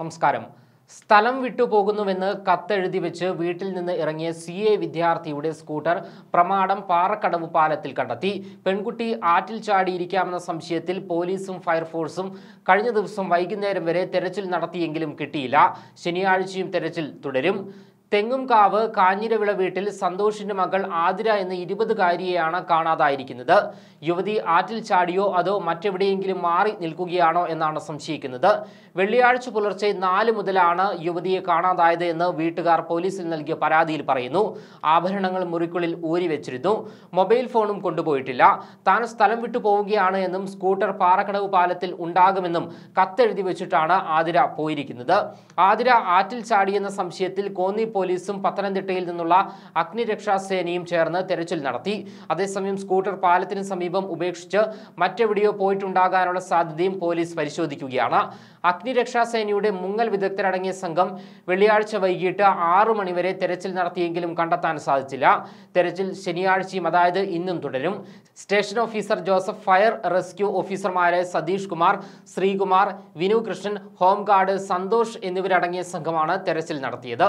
നമസ്കാരം സ്ഥലം വിട്ടുപോകുന്നുവെന്ന് കത്തെഴുതി വെച്ച് വീട്ടിൽ നിന്ന് ഇറങ്ങിയ സി എ വിദ്യാർത്ഥിയുടെ സ്കൂട്ടർ പ്രമാടം പാറക്കടവ് പാലത്തിൽ കണ്ടെത്തി പെൺകുട്ടി ആറ്റിൽ ചാടിയിരിക്കാമെന്ന സംശയത്തിൽ പോലീസും ഫയർഫോഴ്സും കഴിഞ്ഞ ദിവസം വൈകുന്നേരം വരെ തെരച്ചിൽ നടത്തിയെങ്കിലും കിട്ടിയില്ല ശനിയാഴ്ചയും തെരച്ചിൽ തുടരും തെങ്ങുംകാവ് കാഞ്ഞിരവിള വീട്ടിൽ സന്തോഷിന്റെ മകൾ ആതിര എന്ന ഇരുപതുകാരിയെയാണ് കാണാതായിരിക്കുന്നത് യുവതി ആറ്റിൽ ചാടിയോ അതോ മറ്റെവിടെയെങ്കിലും മാറി നിൽക്കുകയാണോ എന്നാണ് സംശയിക്കുന്നത് വെള്ളിയാഴ്ച പുലർച്ചെ നാല് മുതലാണ് യുവതിയെ കാണാതായത് എന്ന് വീട്ടുകാർ പോലീസിൽ നൽകിയ പരാതിയിൽ പറയുന്നു ആഭരണങ്ങൾ മുറിക്കുള്ളിൽ ഊരിവെച്ചിരുന്നു മൊബൈൽ ഫോണും കൊണ്ടുപോയിട്ടില്ല താൻ സ്ഥലം വിട്ടു പോവുകയാണ് എന്നും സ്കൂട്ടർ പാറക്കടവ് പാലത്തിൽ ഉണ്ടാകുമെന്നും കത്തെഴുതി വെച്ചിട്ടാണ് ആതിര പോയിരിക്കുന്നത് ആതിര ആറ്റിൽ ചാടിയെന്ന സംശയത്തിൽ കോന്നി പോലീസും പത്തനംതിട്ടയിൽ നിന്നുള്ള അഗ്നിരക്ഷാസേനയും ചേർന്ന് തെരച്ചിൽ നടത്തി അതേസമയം സ്കൂട്ടർ പാലത്തിന് സമീപം ഉപേക്ഷിച്ച് മറ്റെവിടെയോ പോയിട്ടുണ്ടാകാനുള്ള സാധ്യതയും പോലീസ് പരിശോധിക്കുകയാണ് അഗ്നിരക്ഷാസേനയുടെ മുങ്ങൽ വിദഗ്ധരടങ്ങിയ സംഘം വെള്ളിയാഴ്ച വൈകിട്ട് ആറു മണിവരെ തെരച്ചിൽ നടത്തിയെങ്കിലും കണ്ടെത്താൻ സാധിച്ചില്ല തെരച്ചിൽ ശനിയാഴ്ചയും അതായത് ഇന്നും തുടരും station officer Joseph fire rescue ഓഫീസർമാരായ സതീഷ് കുമാർ ശ്രീകുമാർ വിനു കൃഷ്ണൻ ഹോംഗാർഡ് സന്തോഷ് എന്നിവരടങ്ങിയ സംഘമാണ് തെരച്ചിൽ നടത്തിയത്